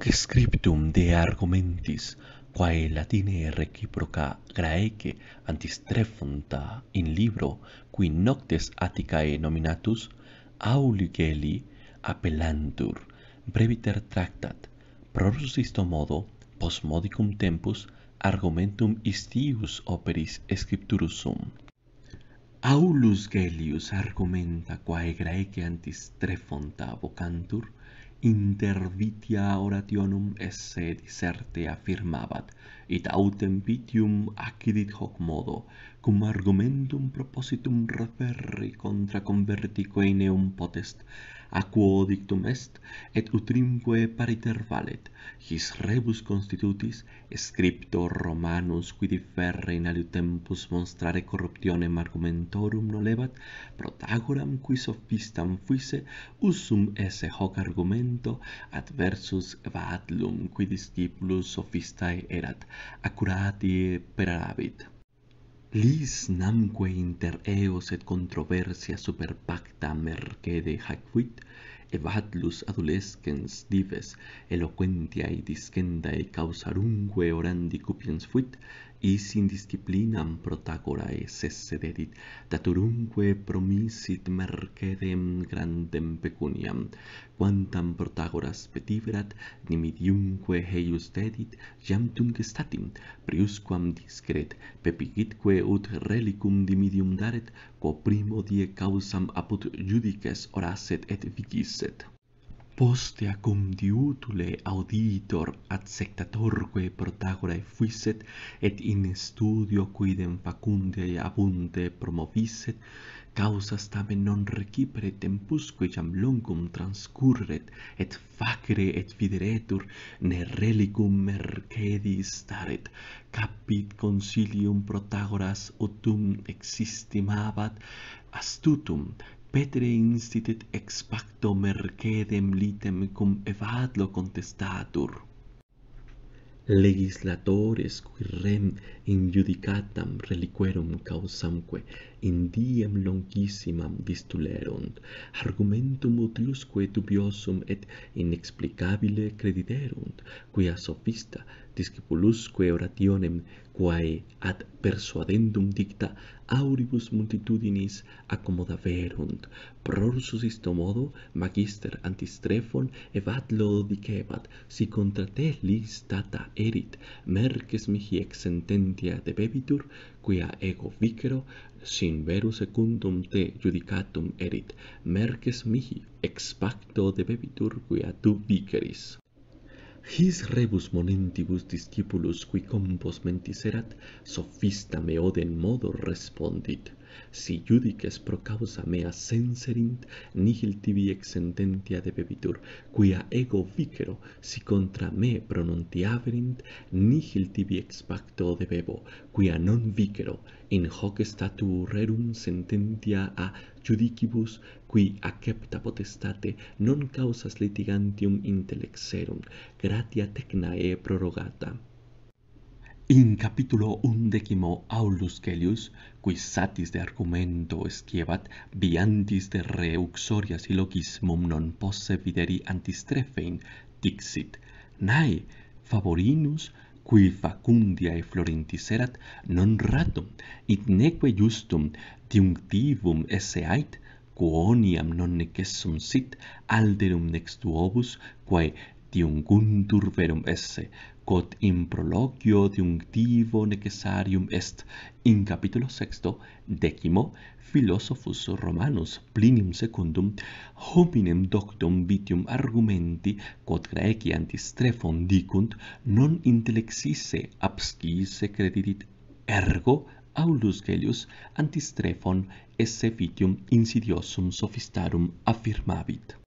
hoc scriptum de argumentis quae latine reciproca graeque antistrefunta in libro qui noctes Atticae nominatus auligeli appellantur breviter tractat prorus isto modo post modicum tempus argumentum istius operis scripturus sum Aulus Gellius argumenta quae graeque antis trefonta vocantur, intervitia orationum esse disserte affirmabat et autem pitium accidit hoc modo, cum argumentum propositum referri contra converti in eum potest, a quo dictum est, et utrimque pariter valet, his rebus constitutis, scriptor romanus qui differre in aliu tempus monstrare corruptionem argumentorum nolevat, protagoram qui sophistam fuisse, usum esse hoc argumento, adversus vatlum qui discipulus sophistae erat, accurati per arabit. Lis namque inter eos et controversia super pacta mercede haquit, evadlus adolescens dives eloquentiae discendae causarumque orandi cupiens fuit, is in disciplinam protagorae dedit, daturumque promisit mercedem grandem pecuniam, quantam protagoras petiverat, nimidiumque heius dedit, jam tum gestatim, priusquam discret, pepigitque ut relicum dimidium daret, quo primo die causam apud judices oraset et vigiset poste acum diutule auditor ad sectatorque protagorae fuisset et in studio quidem facunde abunte promovisset, causas tamen non recipere tempusque jam longum transcurret et facere et videretur ne relicum mercedi staret capit consilium protagoras utum existimabat astutum petre instituit ex pacto mercedem litem cum evad lo contestatur legislatores qui rem in judicatam reliquerum causamque in diem longissimam vistulerunt argumentum utiusque dubiosum et inexplicabile crediterunt quia sophista discipulusque orationem quae ad persuadendum dicta auribus multitudinis accommodaverunt prorsus isto modo magister antistrephon evat dicebat si contra te lis data erit merces mihi de debebitur quia ego vicero sin veru secundum te judicatum erit merces mihi ex pacto debebitur quia tu vicaris his rebus monentibus discipulos qui compos mentis erat sophista meo modo respondit si judices pro causa mea senserint nihil tibi ex sententia debebitur quia ego vicero si contra me pronuntiaverint nihil tibi ex pacto debebo quia non vicero in hoc statu rerum sententia a judicibus qui accepta potestate non causas litigantium intellexerum, gratia tecnae prorogata in capitulo undecimo aulus celius qui satis de argumento esquivat viantis de re uxoria silogismum non posse videri antistrefein dixit nai favorinus qui facundia et florentis erat non rato et neque justum tiunctivum esse ait quoniam non necessum sit alterum nextuobus quae tiunguntur verum esse quod in prologio diunctivo necessarium est in capitulo sexto decimo philosophus romanus plinium secundum hominem doctum vitium argumenti quod graeci antistrephon dicunt non intellexisse abscisse credidit ergo Aulus Gellius antistrephon esse vitium insidiosum sophistarum affirmavit